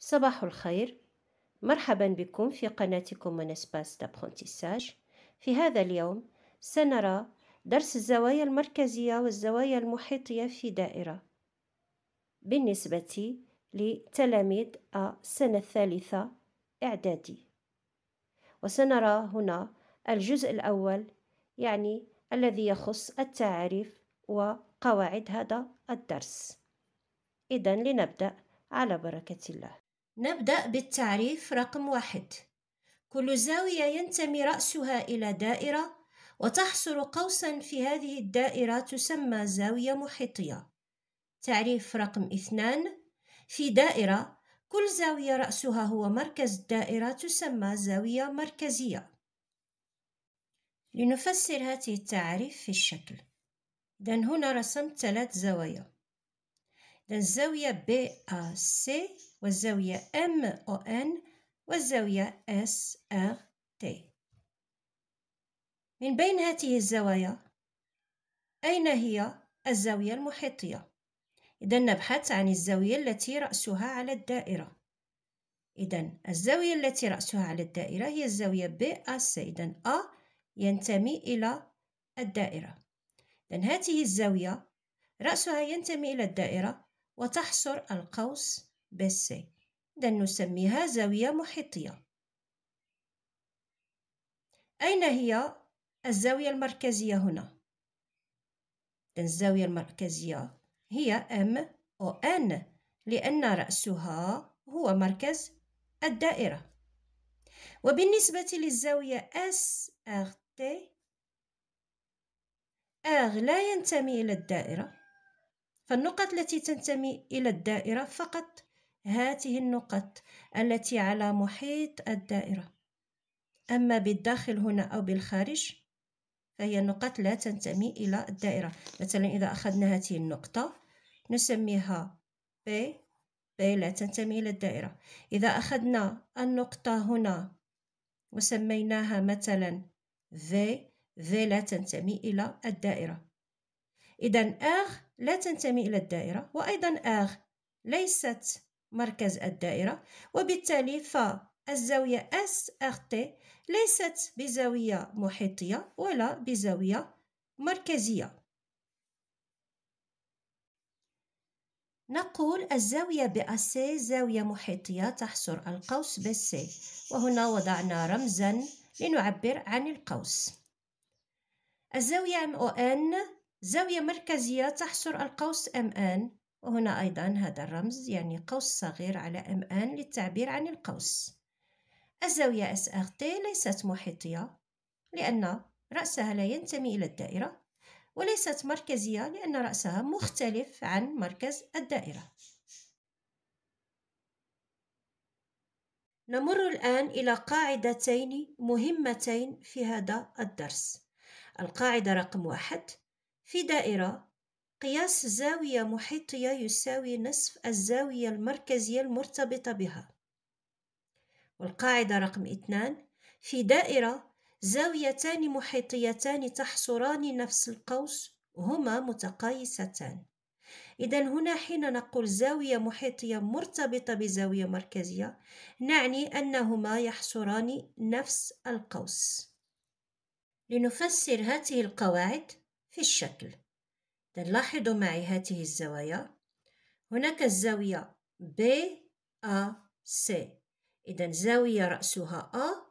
صباح الخير مرحبا بكم في قناتكم اسباس دابخونتيساج في هذا اليوم سنرى درس الزوايا المركزية والزوايا المحيطية في دائرة بالنسبة لتلاميذ السنة الثالثة إعدادي وسنرى هنا الجزء الأول يعني الذي يخص التعاريف وقواعد هذا الدرس إذا لنبدأ على بركة الله نبدأ بالتعريف رقم واحد كل زاوية ينتمي رأسها إلى دائرة وتحصر قوسا في هذه الدائرة تسمى زاوية محيطية تعريف رقم اثنان في دائرة كل زاوية رأسها هو مركز الدائرة تسمى زاوية مركزية لنفسر هذه التعاريف في الشكل دان هنا رسمت ثلاث زوايا دان الزاوية BAC والزاوية M O N والزاوية S R T من بين هذه الزوايا أين هي الزاوية المحيطية؟ إذا نبحث عن الزاوية التي رأسها على الدائرة إذا الزاوية التي رأسها على الدائرة هي الزاوية C إذا A ينتمي إلى الدائرة إذا هذه الزاوية رأسها ينتمي إلى الدائرة وتحصر القوس بس إذا نسميها زاوية محيطية أين هي الزاوية المركزية هنا؟ الزاوية المركزية هي ام او ان لأن رأسها هو مركز الدائرة وبالنسبة للزاوية اس ار تي ار لا ينتمي إلى الدائرة فالنقط التي تنتمي إلى الدائرة فقط هاته النقط التي على محيط الدائرة أما بالداخل هنا أو بالخارج فهي نقط لا تنتمي إلى الدائرة مثلا إذا أخذنا هذه النقطة نسميها P P لا تنتمي إلى الدائرة إذا أخذنا النقطة هنا وسميناها مثلا V V لا تنتمي إلى الدائرة إذا R لا تنتمي إلى الدائرة وأيضا R ليست مركز الدائرة وبالتالي فالزاوية SRT ليست بزاوية محيطية ولا بزاوية مركزية نقول الزاوية BAC زاوية محيطية تحصر القوس BC وهنا وضعنا رمزا لنعبر عن القوس الزاوية MON زاوية مركزية تحصر القوس MN وهنا أيضا هذا الرمز يعني قوس صغير على أم أن للتعبير عن القوس الزاوية اس ار تي ليست محيطية لأن رأسها لا ينتمي إلى الدائرة وليست مركزية لأن رأسها مختلف عن مركز الدائرة نمر الآن إلى قاعدتين مهمتين في هذا الدرس القاعدة رقم واحد في دائرة قياس زاوية محيطية يساوي نصف الزاوية المركزية المرتبطة بها والقاعدة رقم اثنان في دائرة زاويتان محيطيتان تحصران نفس القوس هما متقايستان إذا هنا حين نقول زاوية محيطية مرتبطة بزاوية مركزية نعني أنهما يحصران نفس القوس لنفسر هذه القواعد في الشكل لاحظوا معي هذه الزوايا هناك الزاوية B A C إذا زاوية رأسها A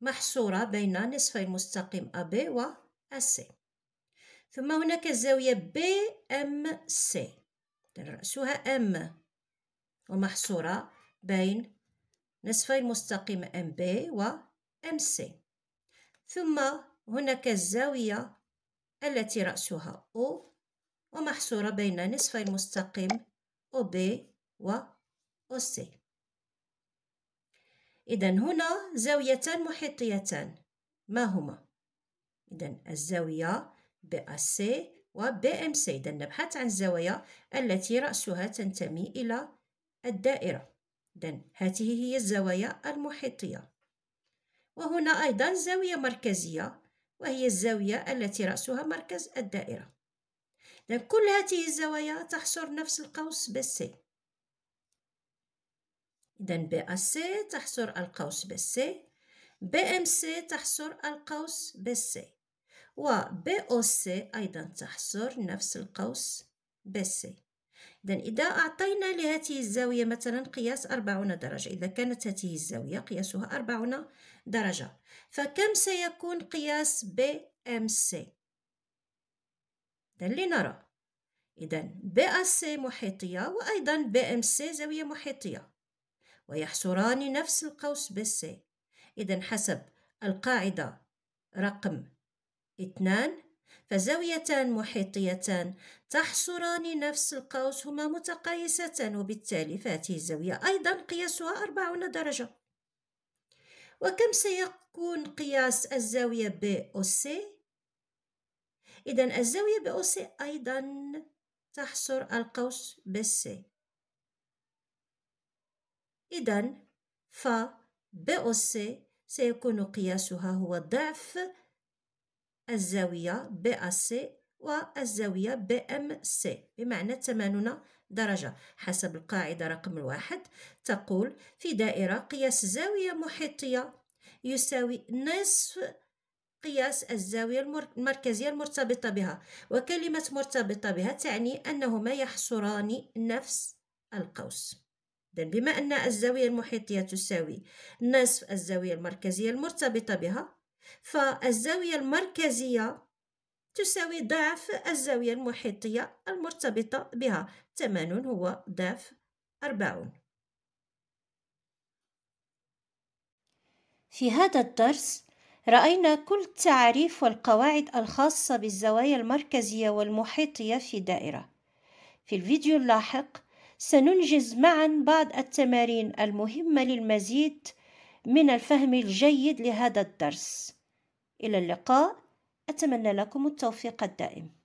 محصورة بين نصفي أ AB و AC ثم هناك الزاوية B M C رأسها M ومحصورة بين نصفي المستقيم MB و MC ثم هناك الزاوية التي رأسها O ومحصورة بين نصفي المستقيم OB و OC إذا هنا زاويتان محيطيتان ما هما؟ إذا الزاوية BAC و BMC إذا نبحث عن الزوايا التي رأسها تنتمي إلى الدائرة إذا هذه هي الزوايا المحيطية وهنا أيضا زاوية مركزية وهي الزاوية التي رأسها مركز الدائرة إذن كل هذه الزوايا تحصر نفس القوس بالسي إذن بي سي تحصر القوس بالسي بي ام سي تحصر القوس بالسي و بي او سي أيضا تحصر نفس القوس بالسي إذا إذا أعطينا لهذه الزاوية مثلا قياس 40 درجة إذا كانت هذه الزاوية قياسها 40 درجة فكم سيكون قياس بي ام سي إذا لنرى إذا بي سي محيطية وأيضا بي ام سي زاوية محيطية ويحصران نفس القوس بي سي إذا حسب القاعدة رقم اثنان فزاويتان محيطيتان تحصران نفس القوس هما متقايستان وبالتالي فهذه الزاوية أيضا قياسها 40 درجة وكم سيكون قياس الزاوية ب أو سي؟ إذا الزاوية بي أو سي اذا الزاويه ب او سي ايضا تحصر القوس ب سي إذا ف ب أو سي سيكون قياسها هو ضعف الزاوية BAC والزاوية BMC ام بمعنى 80 درجة حسب القاعدة رقم الواحد تقول في دائرة قياس زاوية محيطية يساوي نصف قياس الزاوية المركزية المرتبطة بها وكلمة مرتبطة بها تعني أنهما يحصران نفس القوس إذن بما أن الزاوية المحيطية تساوي نصف الزاوية المركزية المرتبطة بها فالزاوية المركزية تساوي ضعف الزاوية المحيطية المرتبطة بها 80 هو ضعف 40 في هذا الدرس رأينا كل التعاريف والقواعد الخاصة بالزوايا المركزية والمحيطية في دائرة في الفيديو اللاحق سننجز معا بعض التمارين المهمة للمزيد من الفهم الجيد لهذا الدرس إلى اللقاء أتمنى لكم التوفيق الدائم